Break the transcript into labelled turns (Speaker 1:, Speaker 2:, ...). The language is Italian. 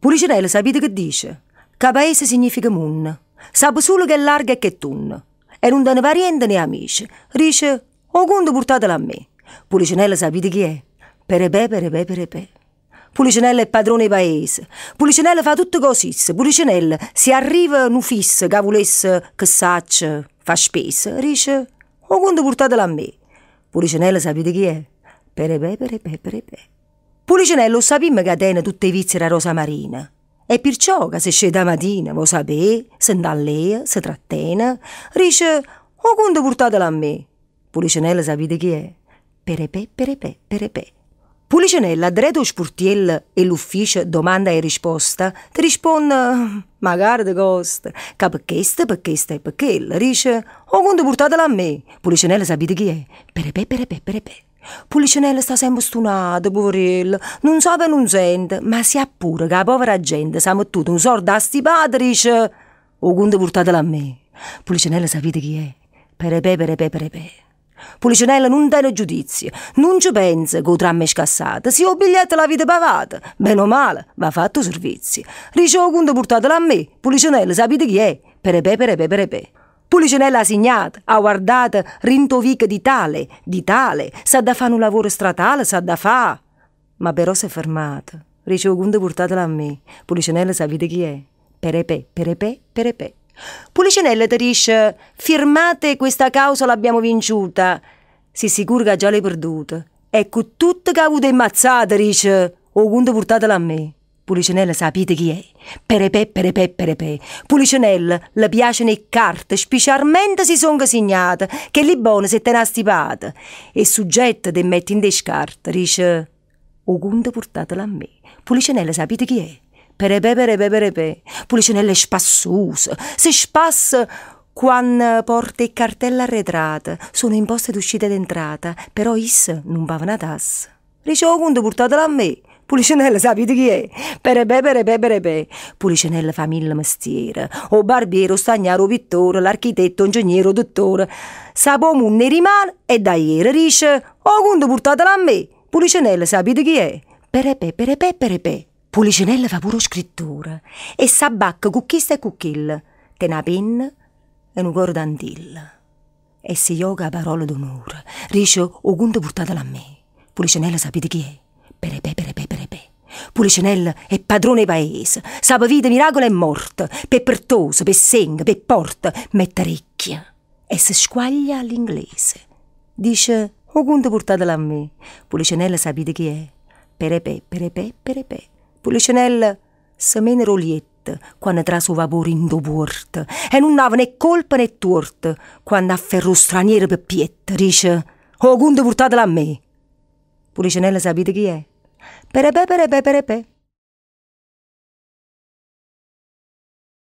Speaker 1: Pulicinella sapete che dice? paese significa mun. Sapo solo che è larga e che è tun. E non da ne parente né amici. Dice, o conto portatela a me. Pulicinella sapete chi è? Perepè, perepè, perepè. Pulicinella è padrone paese. Pulicinella fa tutto cosisse. Pulicinella, se arriva un fisso che volesse che sacce, fa spesa, dice, o conto portatela a me. Pulicinella sapete chi è? Perepè, perepè, perepè. Pulicinello sapimmo che tene tutte le vizie da Rosa Marina. E perciò che se scende da mattina, lo sapè, se andà a lei, se trattene, dice, o quando portatela a me. Pulicinello sapete chi è? Perepè, perepè, perepè. Pulicinella, dretto sportiello e l'ufficio domanda e risposta, ti risponde, magari te costa, che perché questo, perché questo e perché, dice, o quando portatela a me. Pulicinella sapete chi è? Perepe, Perepè, perepè, perepè. Pulicinella sta sempre stunata, poverella, non sa so che non sente, ma si pure che la povera gente si è mettuta un sordo a sti patrice. Cioè, o quando portatela a me. Pulicinella sapete chi è? Perepè, perepè, perepè. Pulicinella non tiene giudizio, non ci pensa che tram è scassata, se ho biglietto la vita pavata. bene o male, va fatto servizio. Ricevo oh, quando portatela a me, Pulicinella sapete chi è? Perepè, perepè, perepè. Pulicinella signat, ha guardato rintovic di tale, di tale, sa da fare un lavoro stradale, sa da fa. Ma però si è fermata. gunde portatela a me. Pulicinella sapete chi è? Perepè, perepè, perepè. Pulicinella ti dice, firmate questa causa l'abbiamo vinciuta. Si che già l'hai perduta. Ecco tutto che ha avuto immazzata, dice, o gunde portatela a me. Pulicinella sapete chi è? Perepè, perepè, perepè. Pulicinella le piacciono le carte, specialmente si sono segnate, che lì buono se te ne ha stipate. E il te mette in descarte, dice, o conto portatela a me. Pulicinella sapete chi è? Perepè, perepè, perepè. Pulicinella è spassusa, se spassa... Quando porta e cartella arretrata, sono imposte d'uscita ed entrata, però is non bava una tassa. Dice, o conto portatela a me. Pulicinella, sapete chi è? Perebè, perebè, perebè. Pulicinella fa mille mestieri. O barbiero, stagnaro, pittore, l'architetto, ingegnere, dottore. Sapomo ne rimane e da ieri dice, o quando portatela a me. Pulicinella, sapete chi è? Perebè, perebè, perebè. Pulicinella fa pure scrittura. E sabacca cucchista e cucchill. Te una penna e un cordantilla. E si yoga parole d'onore. Rice, o quando portatela a me. Pulicinella, sapete chi è? Perebè, perebè, perebè. Pulicinella è padrone paese, sapa vita miracolo è morto, pe pertoso, pe seng, pe porta, mette ricchia. E si squaglia all'inglese. Dice, o conto portatela a me. Pulicinella sapete chi è. Perepe, Perepè, perepè, perepè. Pulicinella semena roliette quando traso vapore in doporto e non aveva né colpa né torto quando afferrò straniero per pietta, dice, o conto portatela a me. Pulicinella sapete chi è. Perebe, perebe, perepe.